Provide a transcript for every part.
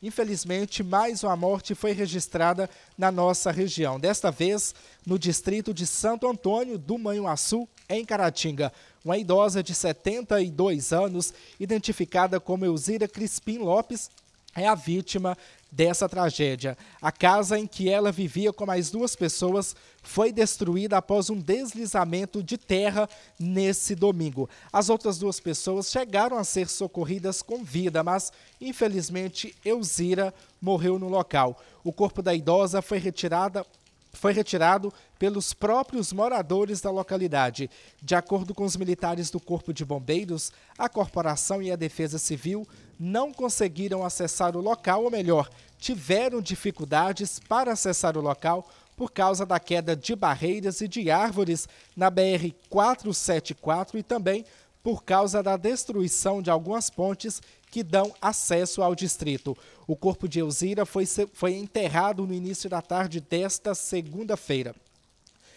Infelizmente, mais uma morte foi registrada na nossa região, desta vez no distrito de Santo Antônio do Manhuaçu, em Caratinga. Uma idosa de 72 anos, identificada como Elzira Crispim Lopes, é a vítima dessa tragédia. A casa em que ela vivia com mais duas pessoas foi destruída após um deslizamento de terra nesse domingo. As outras duas pessoas chegaram a ser socorridas com vida, mas infelizmente Elzira morreu no local. O corpo da idosa foi retirada foi retirado pelos próprios moradores da localidade. De acordo com os militares do Corpo de Bombeiros, a corporação e a Defesa Civil não conseguiram acessar o local, ou melhor, tiveram dificuldades para acessar o local por causa da queda de barreiras e de árvores na BR 474 e também por causa da destruição de algumas pontes que dão acesso ao distrito. O corpo de Elzira foi, foi enterrado no início da tarde desta segunda-feira.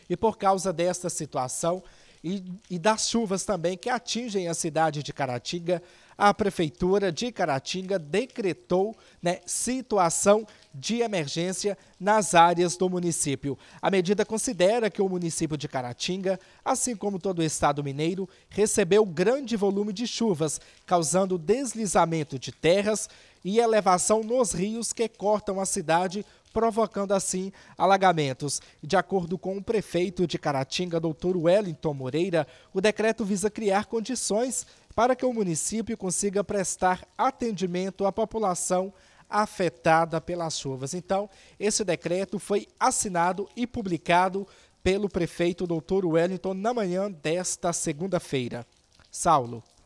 E por causa desta situação, e, e das chuvas também que atingem a cidade de Caratinga, a Prefeitura de Caratinga decretou né, situação de emergência nas áreas do município. A medida considera que o município de Caratinga, assim como todo o estado mineiro, recebeu grande volume de chuvas, causando deslizamento de terras e elevação nos rios que cortam a cidade provocando assim alagamentos. De acordo com o prefeito de Caratinga, Dr. Wellington Moreira, o decreto visa criar condições para que o município consiga prestar atendimento à população afetada pelas chuvas. Então, esse decreto foi assinado e publicado pelo prefeito Dr. Wellington na manhã desta segunda-feira. Saulo.